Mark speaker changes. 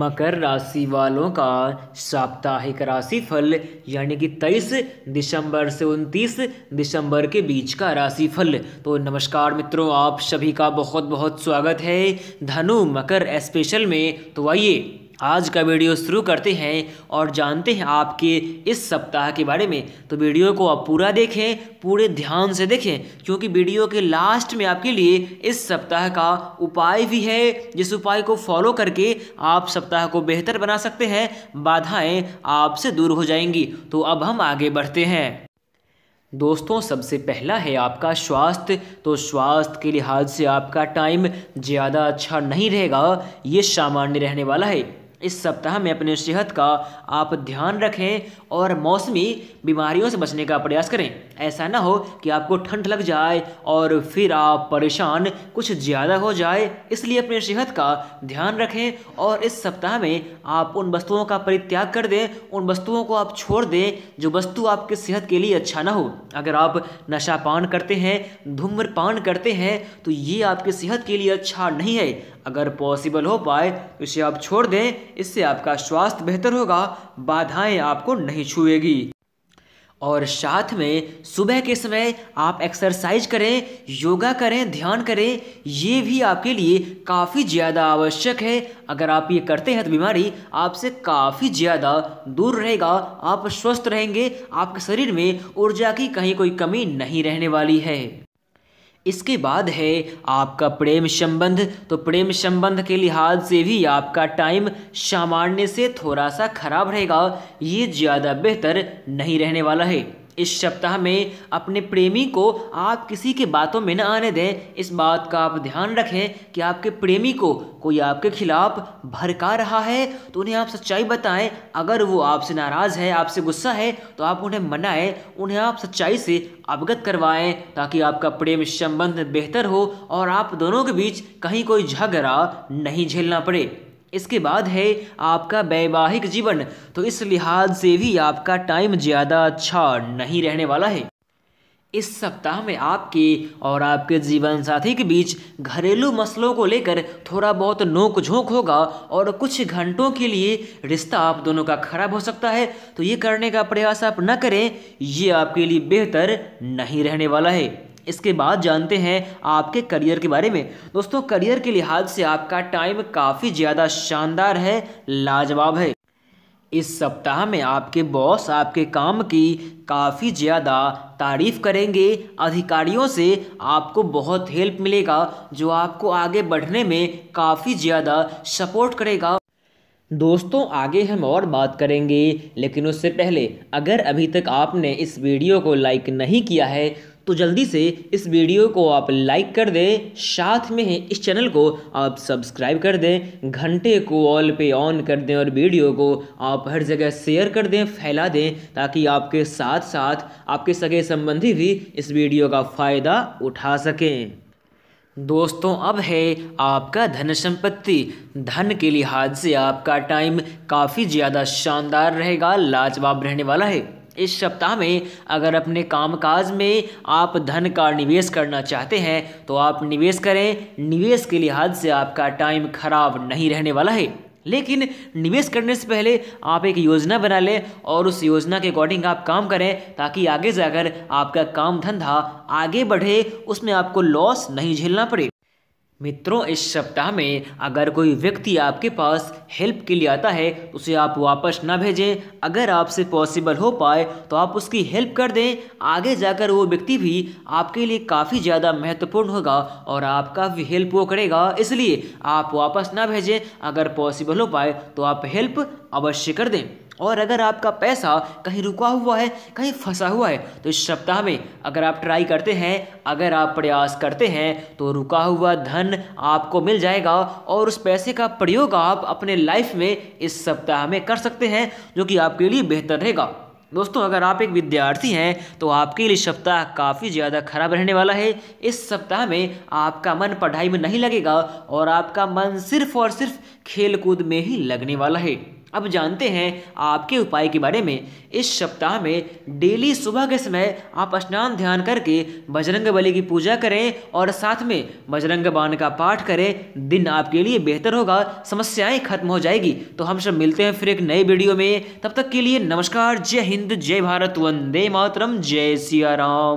Speaker 1: मकर राशि वालों का साप्ताहिक राशिफल यानी कि 23 दिसंबर से 29 दिसंबर के बीच का राशिफल तो नमस्कार मित्रों आप सभी का बहुत बहुत स्वागत है धनु मकर स्पेशल में तो आइए आज का वीडियो शुरू करते हैं और जानते हैं आपके इस सप्ताह के बारे में तो वीडियो को आप पूरा देखें पूरे ध्यान से देखें क्योंकि वीडियो के लास्ट में आपके लिए इस सप्ताह का उपाय भी है जिस उपाय को फॉलो करके आप सप्ताह को बेहतर बना सकते हैं बाधाएं आपसे दूर हो जाएंगी तो अब हम आगे बढ़ते हैं दोस्तों सबसे पहला है आपका स्वास्थ्य तो स्वास्थ्य के लिहाज से आपका टाइम ज़्यादा अच्छा नहीं रहेगा ये सामान्य रहने वाला है इस सप्ताह में अपने सेहत का आप ध्यान रखें और मौसमी बीमारियों से बचने का प्रयास करें ऐसा ना हो कि आपको ठंड लग जाए और फिर आप परेशान कुछ ज़्यादा हो जाए इसलिए अपने सेहत का ध्यान रखें और इस सप्ताह में आप उन वस्तुओं का परित्याग कर दें उन वस्तुओं को आप छोड़ दें जो वस्तु आपकी सेहत के लिए अच्छा ना हो अगर आप नशा पान करते हैं धूम्रपान करते हैं तो ये आपकी सेहत के लिए अच्छा नहीं है अगर पॉसिबल हो पाए तो इसे आप छोड़ दें इससे आपका स्वास्थ्य बेहतर होगा बाधाएं आपको नहीं छुएगी और साथ में सुबह के समय आप एक्सरसाइज करें योगा करें ध्यान करें ये भी आपके लिए काफ़ी ज़्यादा आवश्यक है अगर आप ये करते हैं तो बीमारी आपसे काफ़ी ज़्यादा दूर रहेगा आप स्वस्थ रहेंगे आपके शरीर में ऊर्जा की कहीं कोई कमी नहीं रहने वाली है इसके बाद है आपका प्रेम संबंध तो प्रेम संबंध के लिहाज से भी आपका टाइम सामान्य से थोड़ा सा खराब रहेगा ये ज़्यादा बेहतर नहीं रहने वाला है इस सप्ताह में अपने प्रेमी को आप किसी के बातों में न आने दें इस बात का आप ध्यान रखें कि आपके प्रेमी को कोई आपके खिलाफ भड़का रहा है तो उन्हें आप सच्चाई बताएं अगर वो आपसे नाराज़ है आपसे गुस्सा है तो आप उन्हें मनाएं उन्हें आप सच्चाई से अवगत करवाएं ताकि आपका प्रेम संबंध बेहतर हो और आप दोनों के बीच कहीं कोई झगड़ा नहीं झेलना पड़े इसके बाद है आपका वैवाहिक जीवन तो इस लिहाज से भी आपका टाइम ज़्यादा अच्छा नहीं रहने वाला है इस सप्ताह में आपके और आपके जीवन साथी के बीच घरेलू मसलों को लेकर थोड़ा बहुत नोक झोंक होगा और कुछ घंटों के लिए रिश्ता आप दोनों का खराब हो सकता है तो ये करने का प्रयास आप न करें ये आपके लिए बेहतर नहीं रहने वाला है इसके बाद जानते हैं आपके करियर के बारे में दोस्तों करियर के लिहाज से आपका टाइम काफ़ी ज़्यादा शानदार है लाजवाब है इस सप्ताह में आपके बॉस आपके काम की काफ़ी ज़्यादा तारीफ़ करेंगे अधिकारियों से आपको बहुत हेल्प मिलेगा जो आपको आगे बढ़ने में काफ़ी ज़्यादा सपोर्ट करेगा दोस्तों आगे हम और बात करेंगे लेकिन उससे पहले अगर अभी तक आपने इस वीडियो को लाइक नहीं किया है तो जल्दी से इस वीडियो को आप लाइक कर दें साथ में ही इस चैनल को आप सब्सक्राइब कर दें घंटे को ऑल पे ऑन कर दें और वीडियो को आप हर जगह शेयर कर दें फैला दें ताकि आपके साथ साथ आपके सगे संबंधी भी इस वीडियो का फ़ायदा उठा सकें दोस्तों अब है आपका धन संपत्ति धन के लिहाज से आपका टाइम काफ़ी ज़्यादा शानदार रहेगा लाजवाब रहने वाला है इस सप्ताह में अगर अपने कामकाज में आप धन का निवेश करना चाहते हैं तो आप निवेश करें निवेश के लिहाज से आपका टाइम खराब नहीं रहने वाला है लेकिन निवेश करने से पहले आप एक योजना बना लें और उस योजना के अकॉर्डिंग आप काम करें ताकि आगे जाकर आपका काम धंधा आगे बढ़े उसमें आपको लॉस नहीं झेलना पड़े मित्रों इस सप्ताह में अगर कोई व्यक्ति आपके पास हेल्प के लिए आता है उसे आप वापस ना भेजें अगर आपसे पॉसिबल हो पाए तो आप उसकी हेल्प कर दें आगे जाकर वो व्यक्ति भी आपके लिए काफ़ी ज़्यादा महत्वपूर्ण होगा और आपका भी हेल्प वो करेगा इसलिए आप वापस ना भेजें अगर पॉसिबल हो पाए तो आप हेल्प अवश्य कर दें और अगर आपका पैसा कहीं रुका हुआ है कहीं फंसा हुआ है तो इस सप्ताह में अगर आप ट्राई करते हैं अगर आप प्रयास करते हैं तो रुका हुआ धन आपको मिल जाएगा और उस पैसे का प्रयोग आप अपने लाइफ में इस सप्ताह में कर सकते हैं जो कि आपके लिए बेहतर रहेगा दोस्तों अगर आप एक विद्यार्थी हैं तो आपके लिए सप्ताह काफ़ी ज़्यादा खराब रहने वाला है इस सप्ताह में आपका मन पढ़ाई में नहीं लगेगा और आपका मन सिर्फ और सिर्फ खेलकूद में ही लगने वाला है अब जानते हैं आपके उपाय के बारे में इस सप्ताह में डेली सुबह के समय आप स्नान ध्यान करके बजरंग बली की पूजा करें और साथ में बजरंग बाण का पाठ करें दिन आपके लिए बेहतर होगा समस्याएं खत्म हो जाएगी तो हम सब मिलते हैं फिर एक नए वीडियो में तब तक के लिए नमस्कार जय हिंद जय भारत वंदे मातरम जय सिया राम